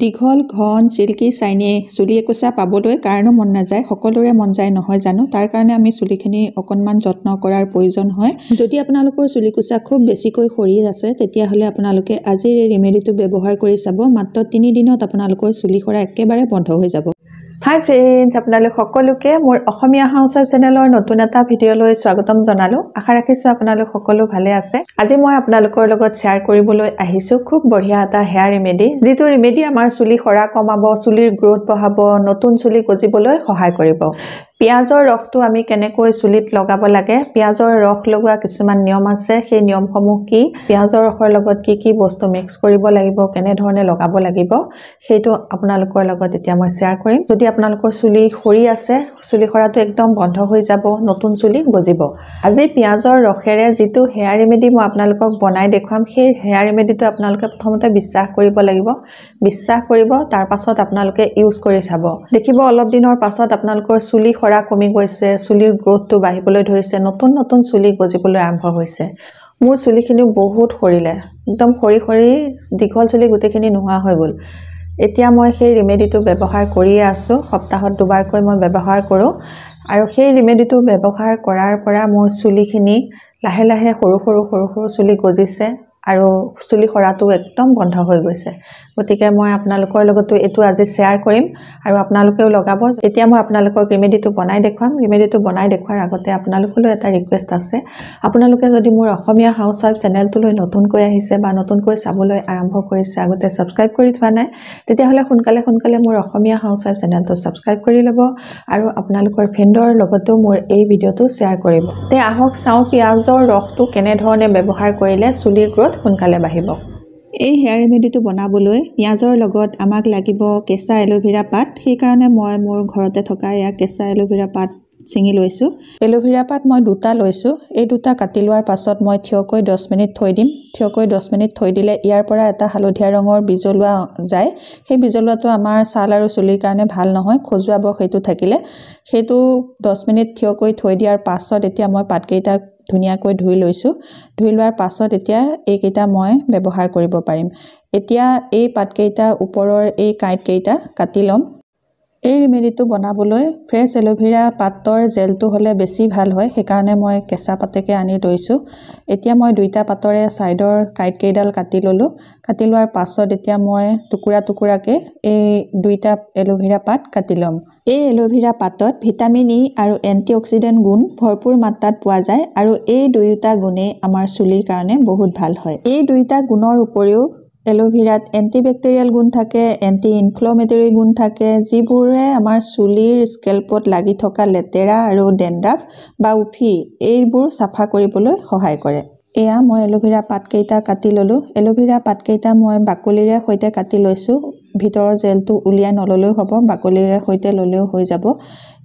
দীঘল ঘন চিল্কি চাইনি চুলি একোচা পাবলৈ কাৰণো মন নাযায় সকলোৰে মন যায় নহয় জানো তাৰ কাৰণে আমি চুলিখিনি অকণমান যত্ন কৰাৰ প্ৰয়োজন হয় যদি আপোনালোকৰ চুলিকোচা খুব বেছিকৈ সৰি আছে তেতিয়াহ'লে আপোনালোকে আজিৰ এই ৰেমেডিটো ব্যৱহাৰ কৰি চাব মাত্ৰ তিনিদিনত আপোনালোকৰ চুলি সৰা একেবাৰে বন্ধ হৈ যাব হাই ফ্ৰেণ্ডছ আপোনালোক সকলোকে মোৰ অসমীয়া হাউচ চেনেলৰ নতুন এটা ভিডিঅ'লৈ স্বাগতম জনালোঁ আশা ৰাখিছোঁ আপোনালোক সকলো ভালে আছে আজি মই আপোনালোকৰ লগত শ্বেয়াৰ কৰিবলৈ আহিছোঁ খুব বঢ়িয়া এটা হেয়াৰ ৰেমেডি যিটো ৰেমেডি আমাৰ চুলি সৰা কমাব চুলিৰ গ্ৰ'থ বঢ়াব নতুন চুলি গজিবলৈ সহায় কৰিব পিঁয়াজৰ ৰসটো আমি কেনেকৈ চুলিত লগাব লাগে পিঁয়াজৰ ৰস লগোৱা কিছুমান নিয়ম আছে সেই নিয়মসমূহ কি পিঁয়াজৰ ৰসৰ লগত কি কি বস্তু মিক্স কৰিব লাগিব কেনেধৰণে লগাব লাগিব সেইটো আপোনালোকৰ লগত এতিয়া মই শ্বেয়াৰ কৰিম যদি আপোনালোকৰ চুলি সৰি আছে চুলি সৰাটো একদম বন্ধ হৈ যাব নতুন চুলি গজিব আজি পিঁয়াজৰ ৰসেৰে যিটো হেয়াৰ ৰেমেডি মই আপোনালোকক বনাই দেখুৱাম সেই হেয়াৰ ৰেমেডিটো আপোনালোকে প্ৰথমতে বিশ্বাস কৰিব লাগিব বিশ্বাস কৰিব তাৰ পাছত আপোনালোকে ইউজ কৰি চাব দেখিব অলপ দিনৰ পাছত আপোনালোকৰ চুলি সৰা কমি গৈছে চুলিৰ গ্ৰ'থটো বাঢ়িবলৈ ধৰিছে নতুন নতুন চুলি গজিবলৈ আৰম্ভ হৈছে মোৰ চুলিখিনিও বহুত সৰিলে একদম সৰি সৰি দীঘল চুলি গোটেইখিনি নোহোৱা হৈ গ'ল এতিয়া মই সেই ৰেমেডিটো ব্যৱহাৰ কৰিয়ে আছোঁ সপ্তাহত দুবাৰকৈ মই ব্যৱহাৰ কৰোঁ আৰু সেই ৰেমেডিটো ব্যৱহাৰ কৰাৰ পৰা মোৰ চুলিখিনি লাহে লাহে সৰু সৰু সৰু সৰু চুলি গজিছে আৰু চুলি সৰাটো একদম বন্ধ হৈ গৈছে গতিকে মই আপোনালোকৰ লগতো এইটো আজি শ্বেয়াৰ কৰিম আৰু আপোনালোকেও লগাব এতিয়া মই আপোনালোকক ৰেমেডিটো বনাই দেখুৱাম ৰিমেডিটো বনাই দেখুৱাৰ আগতে আপোনালোকলৈ এটা ৰিকুৱেষ্ট আছে আপোনালোকে যদি মোৰ অসমীয়া হাউচ ৱাইফ চেনেলটোলৈ নতুনকৈ আহিছে বা নতুনকৈ চাবলৈ আৰম্ভ কৰিছে আগতে ছাবস্ক্ৰাইব কৰি থোৱা নাই তেতিয়াহ'লে সোনকালে সোনকালে মোৰ অসমীয়া হাউচ ৱাইফ চেনেলটো ছাবস্ক্ৰাইব কৰি ল'ব আৰু আপোনালোকৰ ফ্ৰেণ্ডৰ লগতো মোৰ এই ভিডিঅ'টো শ্বেয়াৰ কৰিব তে আহক চাওঁ পিঁয়াজৰ ৰসটো কেনেধৰণে ব্যৱহাৰ কৰিলে চুলিৰ গ্ৰ' ওপৰত সোনকালে বাঢ়িব এই হেয়াৰ ৰেমেডিটো বনাবলৈ পিঁয়াজৰ লগত আমাক লাগিব কেঁচা এল'ভেৰা পাত সেইকাৰণে মই মোৰ ঘৰতে থকা এয়া কেঁচা এল'ভেৰা পাত ছিঙি লৈছোঁ এল'ভেৰা পাত মই দুটা লৈছোঁ এই দুটা কাটি লোৱাৰ পাছত মই থিয়কৈ দহ মিনিট থৈ দিম থিয়কৈ দহ মিনিট থৈ দিলে ইয়াৰ পৰা এটা হালধীয়া ৰঙৰ বিজলুৱা যায় সেই বিজলুৱাটো আমাৰ ছাল আৰু চুলিৰ কাৰণে ভাল নহয় খজুৱাব সেইটো থাকিলে সেইটো দহ মিনিট থিয়কৈ থৈ দিয়াৰ পাছত এতিয়া মই পাতকেইটা ধুনীয়াকৈ ধুই লৈছোঁ ধুই লোৱাৰ পাছত এতিয়া এইকেইটা মই ব্যৱহাৰ কৰিব পাৰিম এতিয়া এই পাতকেইটা ওপৰৰ এই কাঁইটকেইটা কাটি ল'ম এই ৰেমেডিটো বনাবলৈ ফ্ৰেছ এল'ভেৰা পাতৰ জেলটো হ'লে বেছি ভাল হয় সেইকাৰণে মই কেঁচা পাতেকে আনি থৈছোঁ এতিয়া মই দুইটা পাতৰে ছাইডৰ কাঁইটকেইডাল কাটি ল'লোঁ কাটি লোৱাৰ পাছত এতিয়া মই টুকুৰা টুকুৰাকৈ এই দুইটা এল'ভেৰা পাত কাটি ল'ম এই এল'ভেৰা পাতত ভিটামিন ই আৰু এণ্টি অক্সিডেণ্ট গুণ ভৰপূৰ মাত্ৰাত পোৱা যায় আৰু এই দুয়োটা গুণেই আমাৰ চুলিৰ কাৰণে বহুত ভাল হয় এই দুয়োটা গুণৰ উপৰিও এলোভেৰাত এণ্টিবেক্টেৰিয়েল গুণ থাকে এণ্টি ইনফ্লমেটৰী গুণ থাকে যিবোৰে আমাৰ চুলিৰ স্কেল্পত লাগি থকা লেতেৰা আৰু ডেণ্ডাফ বা উফি এইবোৰ চাফা কৰিবলৈ সহায় কৰে এয়া মই এল'ভেৰা পাতকেইটা কাটি ল'লোঁ এল'ভেৰা পাতকেইটা মই বাকলিৰে সৈতে কাটি লৈছোঁ ভিতৰৰ জেলটো উলিয়াই নল'লেও হ'ব বাকলিৰে সৈতে ল'লেও হৈ যাব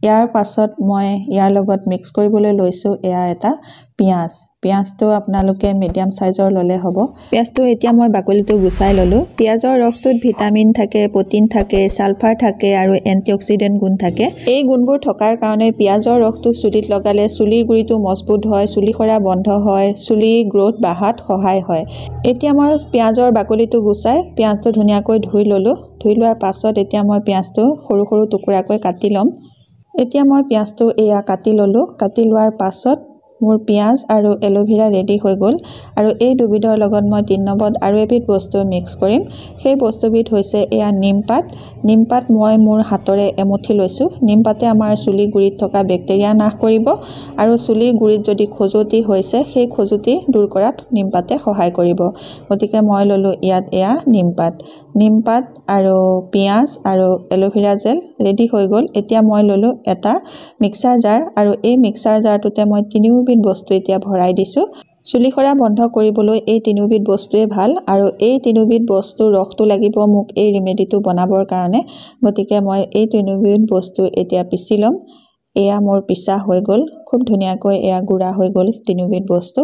ইয়াৰ পাছত মই ইয়াৰ লগত মিক্স কৰিবলৈ লৈছোঁ এয়া এটা পিঁয়াজ পিঁয়াজটো আপোনালোকে মিডিয়াম চাইজৰ ল'লে হ'ব পিঁয়াজটো এতিয়া মই বাকলিটো গুচাই ল'লোঁ পিঁয়াজৰ ৰসটোত ভিটামিন থাকে প্ৰটিন থাকে ছালফাৰ থাকে আৰু এণ্টি অক্সিডেণ্ট গুণ থাকে এই গুণবোৰ থকাৰ কাৰণে পিঁয়াজৰ ৰসটো চুলিত লগালে চুলিৰ গুৰিটো মজবুত হয় চুলি সৰা বন্ধ হয় চুলি গ্ৰ'থ বাঢ়াত সহায় হয় এতিয়া মই পিঁয়াজৰ বাকলিটো গুচাই পিঁয়াজটো ধুনীয়াকৈ ধুই ল'লোঁ ধুই লোৱাৰ পাছত এতিয়া মই পিঁয়াজটো সৰু সৰু টুকুৰাকৈ কাটি ল'ম এতিয়া মই পিঁয়াজটো এয়া কাটি ল'লোঁ কাটি লোৱাৰ পাছত মোৰ পিঁয়াজ আৰু এল'ভেৰা ৰেডি হৈ গ'ল আৰু এই দুবিধৰ লগত মই তিনি নম্বৰত আৰু এবিধ বস্তু মিক্স কৰিম সেই বস্তুবিধ হৈছে এয়া নিমপাত নিমপাত মই মোৰ হাতেৰে এমুঠি লৈছোঁ নিমপাতে আমাৰ চুলিৰ গুৰিত থকা বেক্টেৰিয়া নাশ কৰিব আৰু চুলিৰ গুৰিত যদি খজুৱতি হৈছে সেই খজুৱতি দূৰ কৰাত নিমপাতে সহায় কৰিব গতিকে মই ল'লোঁ ইয়াত এয়া নিমপাত নিমপাত আৰু পিঁয়াজ আৰু এল'ভেৰা জেল ৰেডি হৈ গ'ল এতিয়া মই ল'লোঁ এটা মিক্সাৰ জাৰ আৰু এই মিক্সাৰ জাৰটোতে মই তিনিওবিধ তিনিওবিধ বস্তু এতিয়া ভৰাই দিছোঁ চুলি সৰা বন্ধ কৰিবলৈ এই তিনিওবিধ বস্তুৱে ভাল আৰু এই তিনিওবিধ বস্তুৰ ৰসটো লাগিব মোক এই ৰেমেডিটো বনাবৰ কাৰণে গতিকে মই এই তিনিওবিধ বস্তু এতিয়া পিচি ল'ম এয়া মোৰ পিছা হৈ গ'ল খুব ধুনীয়াকৈ এয়া গুড়া হৈ গ'ল তিনিওবিধ বস্তু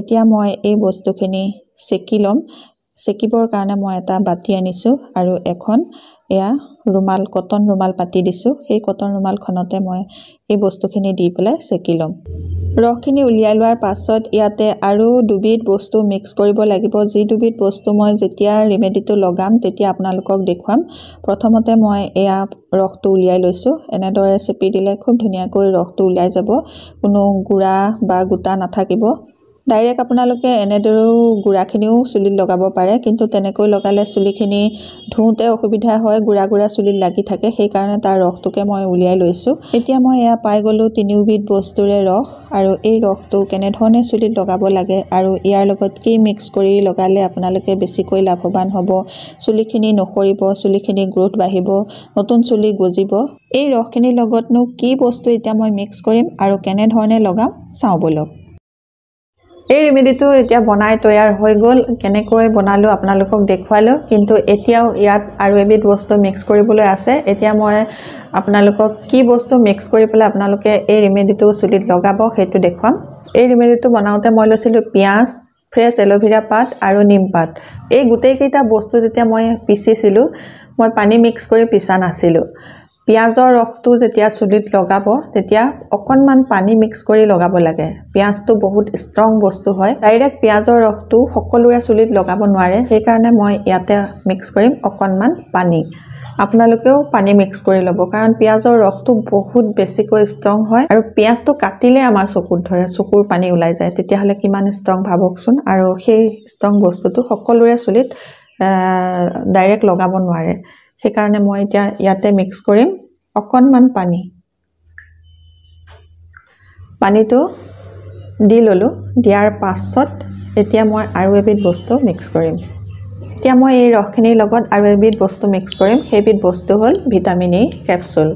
এতিয়া মই এই বস্তুখিনি চেকি ল'ম চেকিবৰ কাৰণে মই এটা বাতি আনিছোঁ আৰু এখন এয়া ৰুমাল কটন ৰুমাল পাতি দিছোঁ সেই কটন ৰুমালখনতে মই এই বস্তুখিনি দি পেলাই চেকি ল'ম ৰসখিনি উলিয়াই লোৱাৰ পাছত ইয়াতে আৰু দুবিধ বস্তু মিক্স কৰিব লাগিব যি দুবিধ বস্তু মই যেতিয়া ৰেমেডিটো লগাম তেতিয়া আপোনালোকক দেখুৱাম প্ৰথমতে মই এয়া ৰসটো উলিয়াই লৈছোঁ এনেদৰে চেপি দিলে খুব ধুনীয়াকৈ ৰসটো উলিয়াই যাব কোনো গুড়া বা গোটা নাথাকিব ডাইৰেক্ট আপোনালোকে এনেদৰেও গুড়াখিনিও চুলিত লগাব পাৰে কিন্তু তেনেকৈ লগালে চুলিখিনি ধুওঁতে অসুবিধা হয় গুড়া গুড়া চুলিত লাগি থাকে সেইকাৰণে তাৰ ৰসটোকে মই উলিয়াই লৈছোঁ এতিয়া মই এয়া পাই গ'লোঁ তিনিওবিধ বস্তুৰে ৰস আৰু এই ৰসটো কেনেধৰণে চুলিত লগাব লাগে আৰু ইয়াৰ লগত কি মিক্স কৰি লগালে আপোনালোকে বেছিকৈ লাভৱান হ'ব চুলিখিনি নসৰিব চুলিখিনি গ্ৰ'থ বাঢ়িব নতুন চুলি গজিব এই ৰসখিনিৰ লগতনো কি বস্তু এতিয়া মই মিক্স কৰিম আৰু কেনেধৰণে লগাম চাওঁ ব'লক এই ৰেমেডিটো এতিয়া বনাই তৈয়াৰ হৈ গ'ল কেনেকৈ বনালোঁ আপোনালোকক দেখুৱালোঁ কিন্তু এতিয়াও ইয়াত আৰু এবিধ বস্তু মিক্স কৰিবলৈ আছে এতিয়া মই আপোনালোকক কি বস্তু মিক্স কৰি পেলাই আপোনালোকে এই ৰেমেডিটো চুলিত লগাব সেইটো দেখুৱাম এই ৰেমেডিটো বনাওঁতে মই লৈছিলোঁ পিঁয়াজ ফ্ৰেছ এল'ভেৰা পাত আৰু নিমপাত এই গোটেইকেইটা বস্তু যেতিয়া মই পিচিছিলোঁ মই পানী মিক্স কৰি পিচা নাছিলোঁ পিঁয়াজৰ ৰসটো যেতিয়া চুলিত লগাব তেতিয়া অকণমান পানী মিক্স কৰি লগাব লাগে পিঁয়াজটো বহুত ষ্ট্ৰং বস্তু হয় ডাইৰেক্ট পিঁয়াজৰ ৰসটো সকলোৰে চুলিত লগাব নোৱাৰে সেইকাৰণে মই ইয়াতে মিক্স কৰিম অকণমান পানী আপোনালোকেও পানী মিক্স কৰি ল'ব কাৰণ পিঁয়াজৰ ৰসটো বহুত বেছিকৈ ষ্ট্ৰং হয় আৰু পিঁয়াজটো কাটিলে আমাৰ চকুত ধৰে চকুৰ পানী ওলাই যায় তেতিয়াহ'লে কিমান ষ্ট্ৰং ভাবকচোন আৰু সেই ষ্ট্ৰং বস্তুটো সকলোৰে চুলিত ডাইৰেক্ট লগাব নোৱাৰে সেইকাৰণে মই এতিয়া ইয়াতে মিক্স কৰিম অকণমান পানী পানীটো দি ল'লোঁ দিয়াৰ পাছত এতিয়া মই আৰু এবিধ বস্তু মিক্স কৰিম এতিয়া মই এই ৰসখিনিৰ লগত আৰু এবিধ বস্তু মিক্স কৰিম সেইবিধ বস্তু হ'ল vitamin E capsule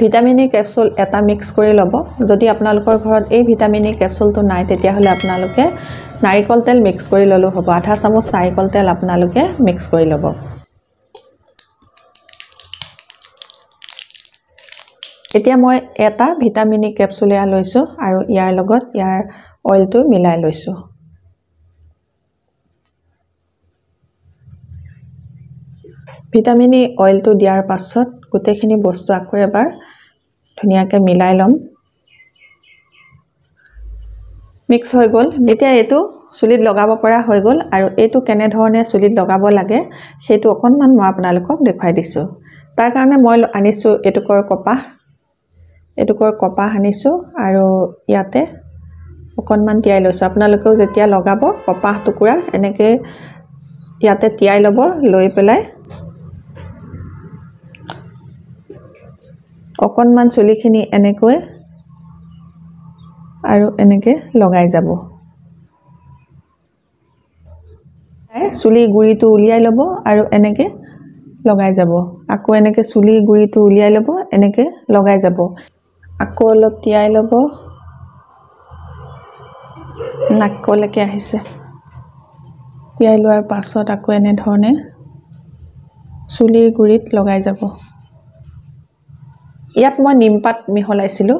vitamin E capsule এটা মিক্স কৰি ল'ব যদি আপোনালোকৰ ঘৰত এই ভিটামিন ই কেপচুলটো নাই তেতিয়াহ'লে আপোনালোকে নাৰিকল তেল মিক্স কৰি ল'লেও হ'ব আধা চামুচ নাৰিকল তেল আপোনালোকে মিক্স কৰি ল'ব এতিয়া মই এটা ভিটামিন ই কেপচুল এয়া লৈছোঁ আৰু ইয়াৰ লগত ইয়াৰ অইলটো মিলাই লৈছোঁ ভিটামিন অইলটো দিয়াৰ পাছত গোটেইখিনি বস্তু আকৌ এবাৰ ধুনীয়াকৈ মিলাই ল'ম মিক্স হৈ গ'ল এতিয়া এইটো চুলিত লগাব পৰা হৈ গ'ল আৰু এইটো কেনেধৰণে চুলিত লগাব লাগে সেইটো অকণমান মই আপোনালোকক দেখুৱাই দিছোঁ তাৰ কাৰণে মই আনিছোঁ এইটোকৰ কপাহ এডোখৰ কপাহ সানিছোঁ আৰু ইয়াতে অকণমান তিয়াই লৈছোঁ আপোনালোকেও যেতিয়া লগাব কপাহ টুকুৰা এনেকৈ ইয়াতে তিয়াই ল'ব লৈ পেলাই অকণমান চুলিখিনি এনেকৈ আৰু এনেকৈ লগাই যাব চুলি গুৰিটো উলিয়াই ল'ব আৰু এনেকৈ লগাই যাব আকৌ এনেকৈ চুলি গুৰিটো উলিয়াই ল'ব এনেকৈ লগাই যাব আকৌ অলপ তিয়াই ল'ব নাকলৈকে আহিছে তিয়াই লোৱাৰ পাছত আকৌ এনেধৰণে চুলিৰ গুৰিত লগাই যাব ইয়াত মই নিমপাত মিহলাইছিলোঁ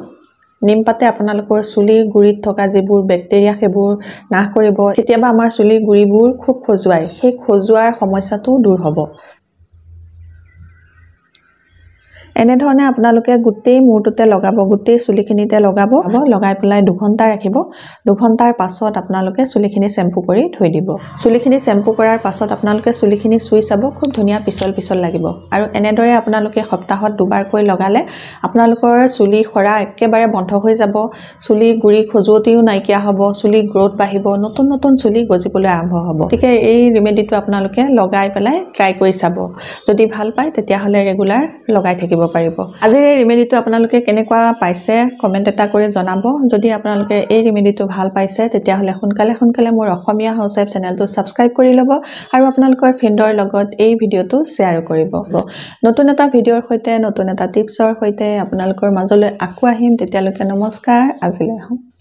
নিমপাতে আপোনালোকৰ চুলিৰ গুৰিত থকা যিবোৰ বেক্টেৰিয়া সেইবোৰ নাশ কৰিব কেতিয়াবা আমাৰ চুলিৰ গুৰিবোৰ খুব খজুৱায় সেই খজুৱাৰ সমস্যাটো দূৰ হ'ব এনেধৰণে আপোনালোকে গোটেই মূৰটোতে লগাব গোটেই চুলিখিনিতে লগাব লগাই পেলাই দুঘণ্টা ৰাখিব দুঘণ্টাৰ পাছত আপোনালোকে চুলিখিনি চেম্পু কৰি থৈ দিব চুলিখিনি চেম্পু কৰাৰ পাছত আপোনালোকে চুলিখিনি চুই চাব খুব ধুনীয়া পিছল পিছল লাগিব আৰু এনেদৰে আপোনালোকে সপ্তাহত দুবাৰকৈ লগালে আপোনালোকৰ চুলি সৰা একেবাৰে বন্ধ হৈ যাব চুলি গুৰি খজুৱতিও নাইকিয়া হ'ব চুলি গ্ৰ'থ বাঢ়িব নতুন নতুন চুলি গজিবলৈ আৰম্ভ হ'ব গতিকে এই ৰেমেডিটো আপোনালোকে লগাই পেলাই ট্ৰাই কৰি চাব যদি ভাল পায় তেতিয়াহ'লে ৰেগুলাৰ লগাই থাকিব কৰিব পাৰিব আজিৰ এই ৰিমেডিটো আপোনালোকে কেনেকুৱা পাইছে কমেণ্ট এটা কৰি জনাব যদি আপোনালোকে এই ৰিমেডিটো ভাল পাইছে তেতিয়াহ'লে সোনকালে সোনকালে মোৰ অসমীয়া হাউচ এফ চেনেলটো ছাবস্ক্ৰাইব কৰি ল'ব আৰু আপোনালোকৰ ফ্ৰেণ্ডৰ লগত এই ভিডিঅ'টো শ্বেয়াৰ কৰিব নতুন এটা ভিডিঅ'ৰ সৈতে নতুন এটা টিপছৰ সৈতে আপোনালোকৰ মাজলৈ আকৌ আহিম তেতিয়ালৈকে নমস্কাৰ আজিলৈ আহোঁ